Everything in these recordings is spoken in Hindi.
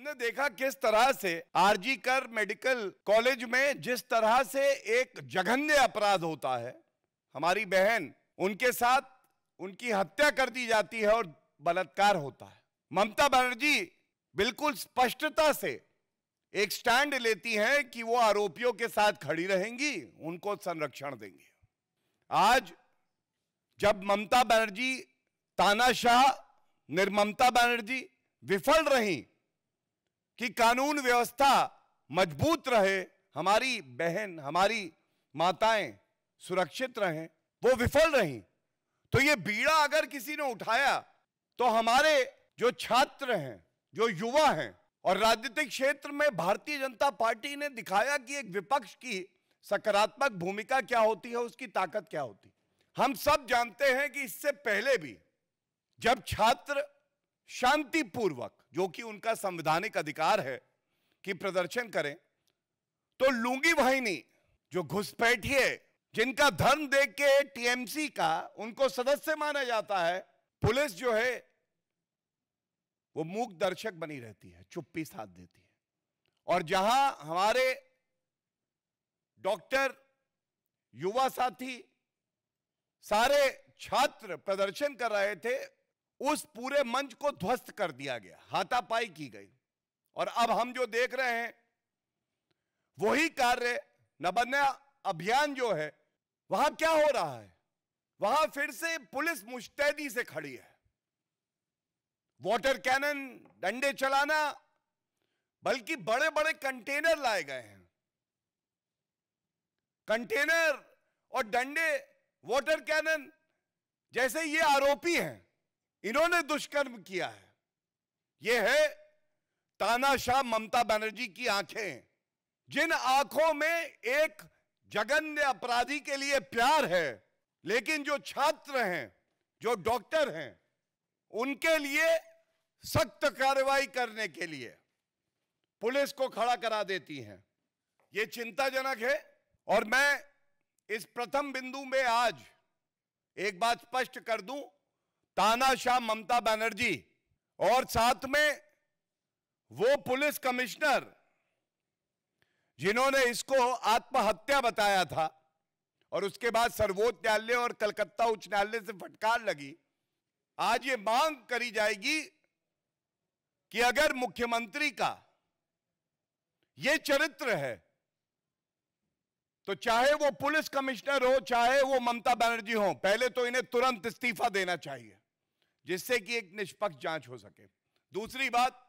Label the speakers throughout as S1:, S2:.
S1: हमने देखा किस तरह से आरजी कर मेडिकल कॉलेज में जिस तरह से एक जघन्य अपराध होता है हमारी बहन उनके साथ उनकी हत्या कर दी जाती है और बलात्कार होता है ममता बनर्जी बिल्कुल स्पष्टता से एक स्टैंड लेती हैं कि वो आरोपियों के साथ खड़ी रहेंगी उनको संरक्षण देंगी आज जब ममता बनर्जी तानाशाह निर्ममता बनर्जी विफल रही कि कानून व्यवस्था मजबूत रहे हमारी बहन हमारी माताएं सुरक्षित रहें वो विफल रही तो ये बीड़ा अगर किसी ने उठाया तो हमारे जो छात्र हैं जो युवा हैं और राजनीतिक क्षेत्र में भारतीय जनता पार्टी ने दिखाया कि एक विपक्ष की सकारात्मक भूमिका क्या होती है उसकी ताकत क्या होती हम सब जानते हैं कि इससे पहले भी जब छात्र शांतिपूर्वक जो कि उनका संवैधानिक अधिकार है कि प्रदर्शन करें तो लूंगी वाहिनी जो घुसपैठी है जिनका धर्म देख के टीएमसी का उनको सदस्य माना जाता है पुलिस जो है वो मूक दर्शक बनी रहती है चुप्पी साथ देती है और जहां हमारे डॉक्टर युवा साथी सारे छात्र प्रदर्शन कर रहे थे उस पूरे मंच को ध्वस्त कर दिया गया हाथापाई की गई और अब हम जो देख रहे हैं वही कार्य नबन्या अभियान जो है वहां क्या हो रहा है वहां फिर से पुलिस मुस्तैदी से खड़ी है वाटर कैनन डंडे चलाना बल्कि बड़े बड़े कंटेनर लाए गए हैं कंटेनर और डंडे वाटर कैनन जैसे ये आरोपी हैं इन्होंने दुष्कर्म किया है यह है तानाशाह ममता बनर्जी की आंखें जिन आंखों में एक जगन्य अपराधी के लिए प्यार है लेकिन जो छात्र हैं जो डॉक्टर हैं उनके लिए सख्त कार्रवाई करने के लिए पुलिस को खड़ा करा देती हैं ये चिंताजनक है और मैं इस प्रथम बिंदु में आज एक बात स्पष्ट कर दूं तानाशाह ममता बनर्जी और साथ में वो पुलिस कमिश्नर जिन्होंने इसको आत्महत्या बताया था और उसके बाद सर्वोच्च न्यायालय और कलकत्ता उच्च न्यायालय से फटकार लगी आज ये मांग करी जाएगी कि अगर मुख्यमंत्री का ये चरित्र है तो चाहे वो पुलिस कमिश्नर हो चाहे वो ममता बनर्जी हो पहले तो इन्हें तुरंत इस्तीफा देना चाहिए जिससे कि एक निष्पक्ष जांच हो सके दूसरी बात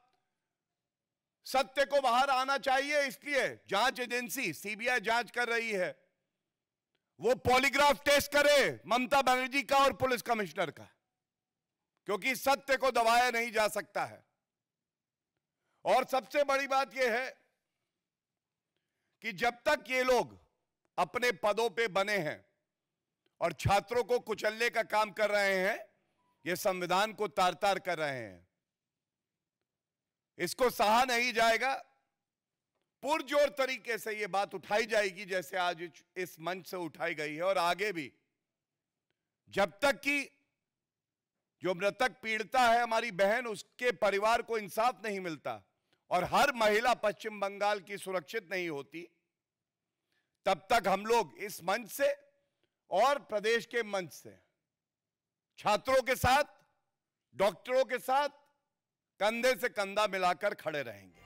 S1: सत्य को बाहर आना चाहिए इसलिए जांच एजेंसी सीबीआई जांच कर रही है वो पॉलीग्राफ टेस्ट करे ममता बनर्जी का और पुलिस कमिश्नर का क्योंकि सत्य को दबाया नहीं जा सकता है और सबसे बड़ी बात यह है कि जब तक ये लोग अपने पदों पे बने हैं और छात्रों को कुचलने का काम कर रहे हैं ये संविधान को तार तार कर रहे हैं इसको सहा नहीं जाएगा पुरजोर तरीके से यह बात उठाई जाएगी जैसे आज इस मंच से उठाई गई है और आगे भी जब तक कि जो मृतक पीड़िता है हमारी बहन उसके परिवार को इंसाफ नहीं मिलता और हर महिला पश्चिम बंगाल की सुरक्षित नहीं होती तब तक हम लोग इस मंच से और प्रदेश के मंच से छात्रों के साथ डॉक्टरों के साथ कंधे से कंधा मिलाकर खड़े रहेंगे